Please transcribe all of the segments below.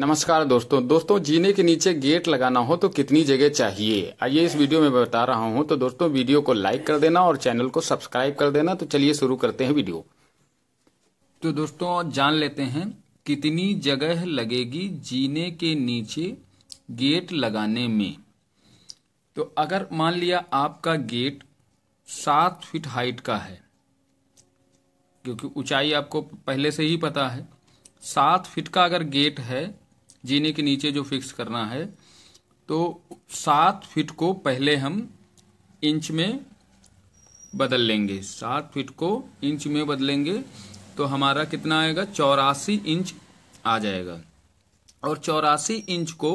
नमस्कार दोस्तों दोस्तों जीने के नीचे गेट लगाना हो तो कितनी जगह चाहिए आइए इस वीडियो में बता रहा हूं तो दोस्तों वीडियो को लाइक कर देना और चैनल को सब्सक्राइब कर देना तो चलिए शुरू करते हैं वीडियो तो दोस्तों जान लेते हैं कितनी जगह लगेगी जीने के नीचे गेट लगाने में तो अगर मान लिया आपका गेट सात फीट हाइट का है क्योंकि ऊंचाई आपको पहले से ही पता है सात फीट का अगर गेट है जीने के नीचे जो फिक्स करना है तो सात फिट को पहले हम इंच में बदल लेंगे सात फिट को इंच में बदलेंगे तो हमारा कितना आएगा चौरासी इंच आ जाएगा और चौरासी इंच को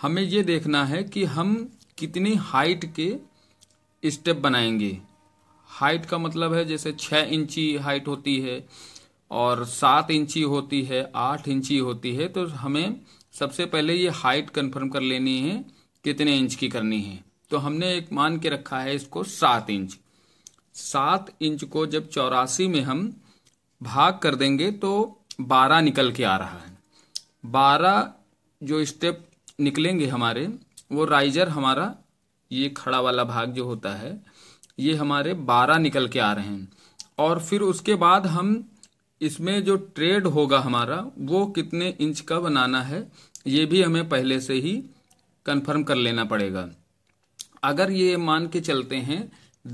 हमें ये देखना है कि हम कितनी हाइट के स्टेप बनाएंगे हाइट का मतलब है जैसे छः इंची हाइट होती है और सात इंची होती है आठ इंची होती है तो हमें सबसे पहले ये हाइट कंफर्म कर लेनी है कितने इंच की करनी है तो हमने एक मान के रखा है इसको सात इंच सात इंच को जब चौरासी में हम भाग कर देंगे तो बारह निकल के आ रहा है बारह जो स्टेप निकलेंगे हमारे वो राइजर हमारा ये खड़ा वाला भाग जो होता है ये हमारे बारह निकल के आ रहे हैं और फिर उसके बाद हम इसमें जो ट्रेड होगा हमारा वो कितने इंच का बनाना है ये भी हमें पहले से ही कंफर्म कर लेना पड़ेगा अगर ये मान के चलते हैं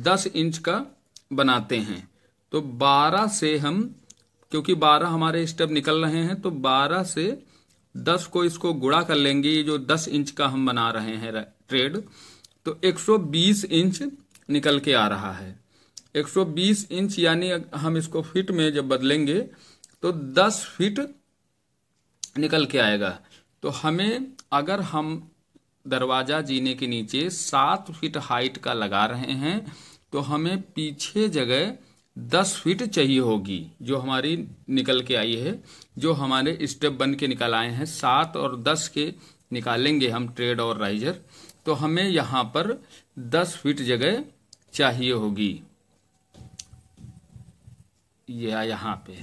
दस इंच का बनाते हैं तो बारह से हम क्योंकि बारह हमारे स्टेप निकल रहे हैं तो बारह से दस को इसको गुड़ा कर लेंगे ये जो दस इंच का हम बना रहे हैं ट्रेड तो 120 इंच निकल के आ रहा है 120 इंच यानी हम इसको फीट में जब बदलेंगे तो 10 फीट निकल के आएगा तो हमें अगर हम दरवाज़ा जीने के नीचे सात फीट हाइट का लगा रहे हैं तो हमें पीछे जगह दस फीट चाहिए होगी जो हमारी निकल के आई है जो हमारे स्टेप बन के निकल आए हैं सात और दस के निकालेंगे हम ट्रेड और राइजर तो हमें यहाँ पर दस फीट जगह चाहिए होगी यह यहाँ पे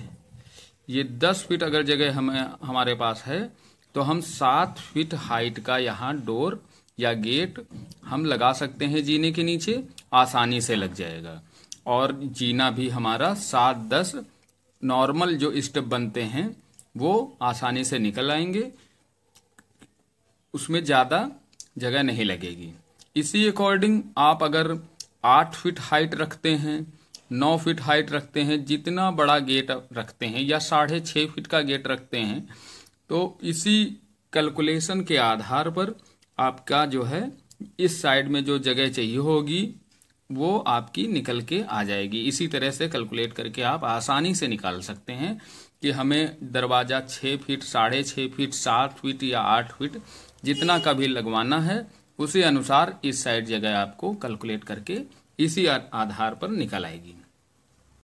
ये दस फीट अगर जगह हमें हमारे पास है तो हम सात फीट हाइट का यहाँ डोर या गेट हम लगा सकते हैं जीने के नीचे आसानी से लग जाएगा और जीना भी हमारा सात दस नॉर्मल जो स्टेप बनते हैं वो आसानी से निकल आएंगे उसमें ज़्यादा जगह नहीं लगेगी इसी अकॉर्डिंग आप अगर आठ फीट हाइट रखते हैं नौ फीट हाइट रखते हैं जितना बड़ा गेट रखते हैं या साढ़े छः फीट का गेट रखते हैं तो इसी कैलकुलेशन के आधार पर आपका जो है इस साइड में जो जगह चाहिए होगी वो आपकी निकल के आ जाएगी इसी तरह से कैलकुलेट करके आप आसानी से निकाल सकते हैं कि हमें दरवाज़ा छः फीट साढ़े छः फीट सात फीट या आठ फीट जितना का भी लगवाना है उसी अनुसार इस साइड जगह आपको कैलकुलेट करके इसी आधार पर निकल आएगी